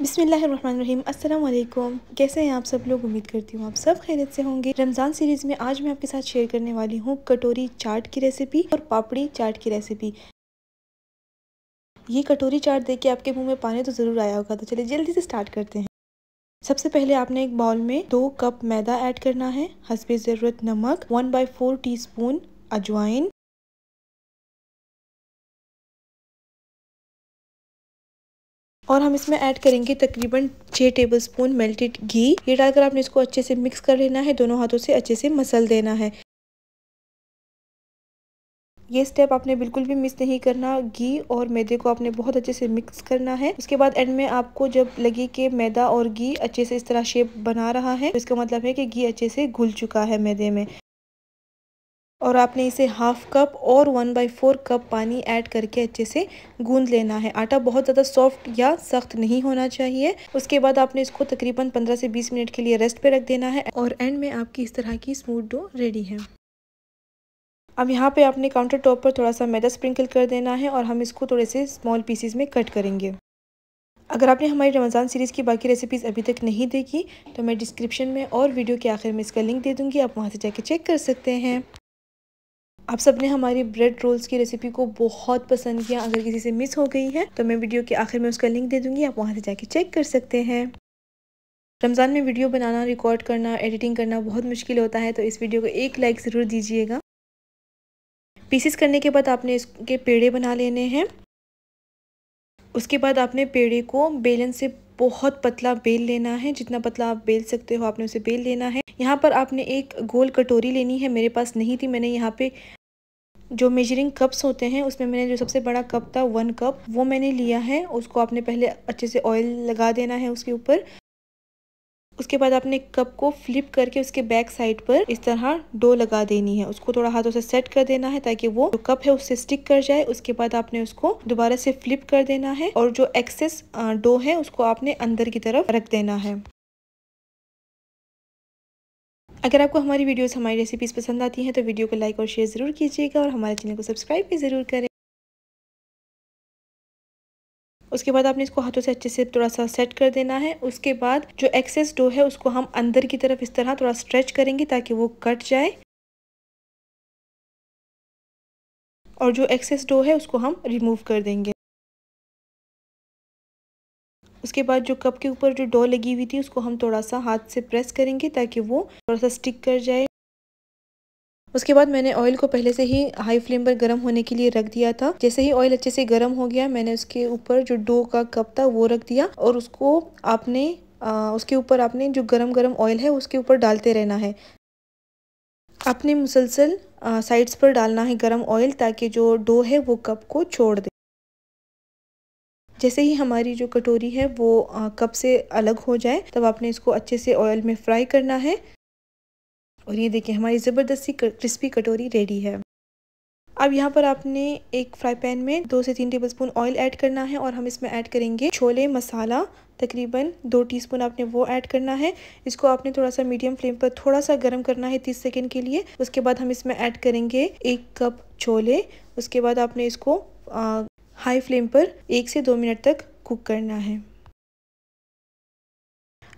बिसमीम अल्लाम कैसे हैं आप सब लोग उम्मीद करती हूँ आप सब खैरियत से होंगे रमज़ान सीरीज़ में आज मैं आपके साथ शेयर करने वाली हूँ कटोरी चाट की रेसिपी और पापड़ी चाट की रेसिपी ये कटोरी चाट देख के आपके मुंह में पानी तो ज़रूर आया होगा तो चलिए जल्दी से स्टार्ट करते हैं सबसे पहले आपने एक बाउल में दो कप मैदा ऐड करना है हंसबे ज़रूरत नमक one by four teaspoon अजवाइन और हम इसमें ऐड करेंगे तकरीबन छः टेबल स्पून मेल्टेड घी ये डालकर आपने इसको अच्छे से मिक्स कर लेना है दोनों हाथों से अच्छे से मसल देना है ये स्टेप आपने बिल्कुल भी मिस नहीं करना घी और मैदे को आपने बहुत अच्छे से मिक्स करना है उसके बाद एंड में आपको जब लगे कि मैदा और घी अच्छे से इस तरह शेप बना रहा है तो इसका मतलब है कि घी अच्छे से घुल चुका है मैदे में और आपने इसे हाफ कप और वन बाई फोर कप पानी ऐड करके अच्छे से गूंद लेना है आटा बहुत ज़्यादा सॉफ्ट या सख्त नहीं होना चाहिए उसके बाद आपने इसको तकरीबन पंद्रह से बीस मिनट के लिए रेस्ट पर रख देना है और एंड में आपकी इस तरह की स्मूथ डो रेडी है अब यहाँ पे आपने काउंटर टॉप पर थोड़ा सा मैदा स्प्रिंकल कर देना है और हम इसको थोड़े से स्मॉल पीसीज में कट करेंगे अगर आपने हमारी रमज़ान सीरीज़ की बाकी रेसिपीज़ अभी तक नहीं देखी तो मैं डिस्क्रिप्शन में और वीडियो के आखिर में इसका लिंक दे दूँगी आप वहाँ से जाके चेक कर सकते हैं आप सब ने हमारी ब्रेड रोल्स की रेसिपी को बहुत पसंद किया अगर किसी से मिस हो गई है तो मैं वीडियो के आखिर में उसका लिंक दे दूंगी आप वहाँ से जाके चेक कर सकते हैं रमज़ान में वीडियो बनाना रिकॉर्ड करना एडिटिंग करना बहुत मुश्किल होता है तो इस वीडियो को एक लाइक ज़रूर दीजिएगा पीसेस करने के बाद आपने इसके पेड़े बना लेने हैं उसके बाद आपने पेड़े को बेलन से बहुत पतला बेल लेना है जितना पतला आप बेल सकते हो आपने उसे बेल लेना है यहाँ पर आपने एक गोल कटोरी लेनी है मेरे पास नहीं थी मैंने यहाँ पे जो मेजरिंग कप्स होते हैं उसमें मैंने जो सबसे बड़ा कप था वन कप वो मैंने लिया है उसको आपने पहले अच्छे से ऑयल लगा देना है उसके ऊपर उसके बाद आपने कप को फ्लिप करके उसके बैक साइड पर इस तरह डो लगा देनी है उसको थोड़ा हाथों से सेट कर देना है ताकि वो जो कप है उससे स्टिक कर जाए उसके बाद आपने उसको दोबारा से फ्लिप कर देना है और जो एक्सेस डो है उसको आपने अंदर की तरफ रख देना है अगर आपको हमारी वीडियोस हमारी रेसिपीज़ पसंद आती हैं तो वीडियो को लाइक और शेयर ज़रूर कीजिएगा और हमारे चैनल को सब्सक्राइब भी ज़रूर करें उसके बाद आपने इसको हाथों से अच्छे से थोड़ा सा सेट कर देना है उसके बाद जो एक्सेस डो है उसको हम अंदर की तरफ इस तरह थोड़ा स्ट्रेच करेंगे ताकि वो कट जाए और जो एक्सेस डो है उसको हम रिमूव कर देंगे उसके बाद जो कप के ऊपर जो डो लगी हुई थी उसको हम थोड़ा सा हाथ से प्रेस करेंगे ताकि वो थोड़ा सा स्टिक कर जाए उसके बाद मैंने ऑयल को पहले से ही हाई फ्लेम पर गर्म होने के लिए रख दिया था जैसे ही ऑयल अच्छे से गर्म हो गया मैंने उसके ऊपर जो डो का कप था वो रख दिया और उसको आपने आ, उसके ऊपर आपने जो गरम गरम ऑयल है उसके ऊपर डालते रहना है आपने मुसलसल साइड्स पर डालना है गरम ऑयल ताकि जो डो है वो कप को छोड़ दे जैसे ही हमारी जो कटोरी है वो कप से अलग हो जाए तब आपने इसको अच्छे से ऑयल में फ्राई करना है और ये देखिए हमारी ज़बरदस्ती क्रिस्पी कटोरी रेडी है अब यहाँ पर आपने एक फ्राई पैन में दो से तीन टेबलस्पून ऑयल ऐड करना है और हम इसमें ऐड करेंगे छोले मसाला तकरीबन दो टीस्पून आपने वो ऐड करना है इसको आपने थोड़ा सा मीडियम फ्लेम पर थोड़ा सा गर्म करना है तीस सेकेंड के लिए उसके बाद हम इसमें ऐड करेंगे एक कप छोले उसके बाद आपने इसको आ, हाई फ्लेम पर एक से दो मिनट तक कुक करना है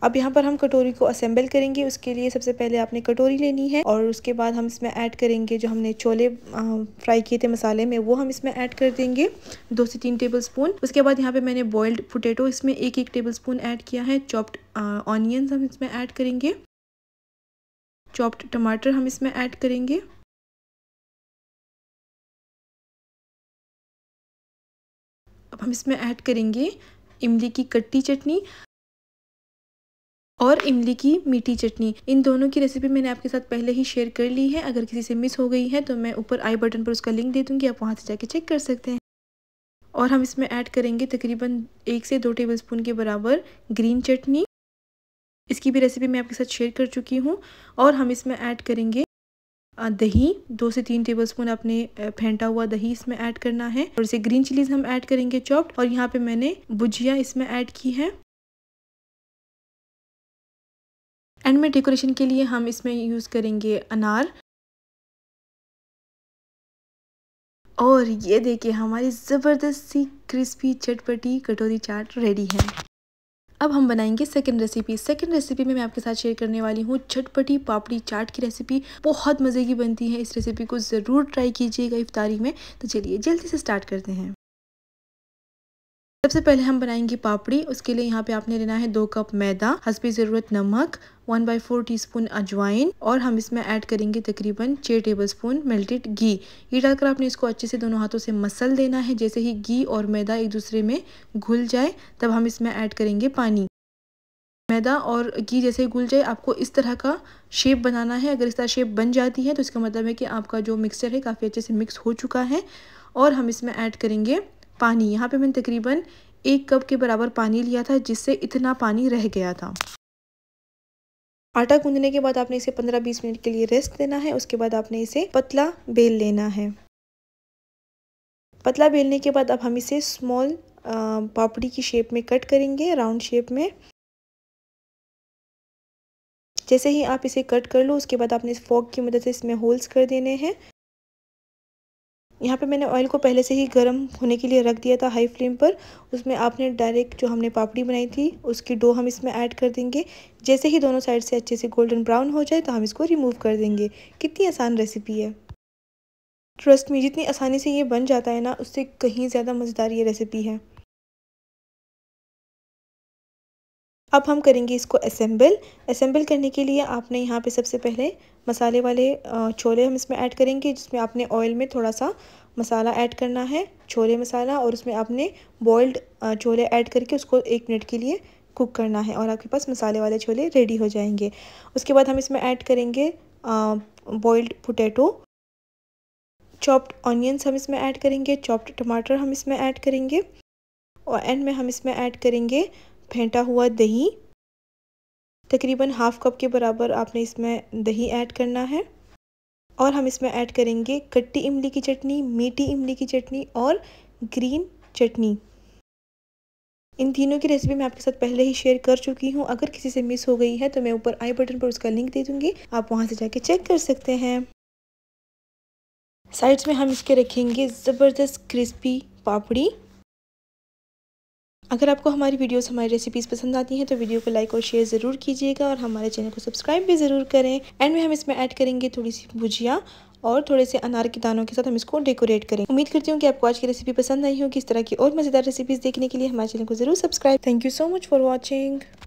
अब यहाँ पर हम कटोरी को असेंबल करेंगे उसके लिए सबसे पहले आपने कटोरी लेनी है और उसके बाद हम इसमें ऐड करेंगे जो हमने छोले फ्राई किए थे मसाले में वो हम इसमें ऐड कर देंगे दो से तीन टेबल स्पून उसके बाद यहाँ पे मैंने बॉयल्ड पोटैटो इसमें एक एक टेबल स्पून ऐड किया है चॉप्ड ऑनियंस हम इसमें ऐड करेंगे चॉप्ड टमाटर हम इसमें ऐड करेंगे अब हम इसमें ऐड करेंगे इमली की कट्टी चटनी और इमली की मीठी चटनी इन दोनों की रेसिपी मैंने आपके साथ पहले ही शेयर कर ली है अगर किसी से मिस हो गई है तो मैं ऊपर आई बटन पर उसका लिंक दे दूंगी आप वहाँ से जाके चेक कर सकते हैं और हम इसमें ऐड करेंगे तकरीबन एक से दो टेबल स्पून के बराबर ग्रीन चटनी इसकी भी रेसिपी मैं आपके साथ शेयर कर चुकी हूँ और हम इसमें ऐड करेंगे दही दो से तीन टेबलस्पून आपने फेंटा हुआ दही इसमें ऐड करना है और इसे ग्रीन चिलीज हम ऐड करेंगे चॉप्ड और यहाँ पे मैंने भुजिया इसमें ऐड की है एंड में डेकोरेशन के लिए हम इसमें यूज़ करेंगे अनार और ये देखिए हमारी ज़बरदस्त सी क्रिस्पी चटपटी कटोरी चाट रेडी है अब हम बनाएंगे सेकंड रेसिपी सेकंड रेसिपी में मैं आपके साथ शेयर करने वाली हूँ चटपटी पापड़ी चाट की रेसिपी बहुत मज़े की बनती है इस रेसिपी को ज़रूर ट्राई कीजिएगा इफ्तारी में तो चलिए जल्दी से स्टार्ट करते हैं सबसे पहले हम बनाएंगे पापड़ी उसके लिए यहाँ पे आपने लेना है दो कप मैदा हसबी ज़रूरत नमक one by four teaspoon अजवाइन और हम इसमें ऐड करेंगे तकरीबन छः टेबल स्पून मेल्टेड घी ये डालकर आपने इसको अच्छे से दोनों हाथों से मसल देना है जैसे ही घी और मैदा एक दूसरे में घुल जाए तब हम इसमें ऐड करेंगे पानी मैदा और घी जैसे घुल जाए आपको इस तरह का शेप बनाना है अगर इस तरह शेप बन जाती है तो इसका मतलब है कि आपका जो मिक्सचर है काफ़ी अच्छे से मिक्स हो चुका है और हम इसमें ऐड करेंगे पानी यहाँ पे मैंने तकरीबन एक कप के बराबर पानी लिया था जिससे इतना पानी रह गया था आटा गूंदने के बाद आपने इसे 15-20 मिनट के लिए रेस्ट देना है उसके बाद आपने इसे पतला बेल लेना है पतला बेलने के बाद अब हम इसे स्मॉल पापड़ी की शेप में कट करेंगे राउंड शेप में जैसे ही आप इसे कट कर लो उसके बाद आपने इस फॉक की मदद से इसमें होल्स कर देने हैं यहाँ पे मैंने ऑयल को पहले से ही गर्म होने के लिए रख दिया था हाई फ्लेम पर उसमें आपने डायरेक्ट जो हमने पापड़ी बनाई थी उसकी डो हम इसमें ऐड कर देंगे जैसे ही दोनों साइड से अच्छे से गोल्डन ब्राउन हो जाए तो हम इसको रिमूव कर देंगे कितनी आसान रेसिपी है ट्रस्ट में जितनी आसानी से ये बन जाता है ना उससे कहीं ज़्यादा मज़ेदार ये रेसिपी है अब हम करेंगे इसको असेंबल असेंबल करने के लिए आपने यहाँ पे सबसे पहले मसाले वाले छोले हम इसमें ऐड करेंगे जिसमें आपने ऑयल में थोड़ा सा मसाला ऐड करना है छोले मसाला और उसमें आपने बॉयल्ड छोले ऐड करके उसको एक मिनट के लिए कुक करना है और आपके पास मसाले वाले छोले रेडी हो जाएंगे उसके बाद हम इसमें ऐड करेंगे बॉयल्ड पोटैटो चॉप्ड ऑनियंस हम इसमें ऐड करेंगे चॉप्ड टमाटर हम इसमें ऐड करेंगे और एंड में हम इसमें ऐड करेंगे फेंटा हुआ दही तकरीबन हाफ़ कप के बराबर आपने इसमें दही ऐड करना है और हम इसमें ऐड करेंगे कट्टी इमली की चटनी मीठी इमली की चटनी और ग्रीन चटनी इन तीनों की रेसिपी मैं आपके साथ पहले ही शेयर कर चुकी हूँ अगर किसी से मिस हो गई है तो मैं ऊपर आई बटन पर उसका लिंक दे दूँगी आप वहाँ से जाके चेक कर सकते हैं साइड्स में हम इसके रखेंगे ज़बरदस्त क्रिस्पी पापड़ी अगर आपको हमारी वीडियोस हमारी रेसिपीज़ पसंद आती हैं तो वीडियो को लाइक और शेयर ज़रूर कीजिएगा और हमारे चैनल को सब्सक्राइब भी ज़रूर करें एंड में हम इसमें ऐड करेंगे थोड़ी सी भुजिया और थोड़े से अनार के दानों के साथ हम इसको डेकोरेट करें उम्मीद करती हूँ कि आपको आज की रेसिपी पसंद आई होगी इस तरह की और मज़ेदार रेसिपीज़ देखने के लिए हमारे चैनल को ज़रूर subscribe thank you so much for watching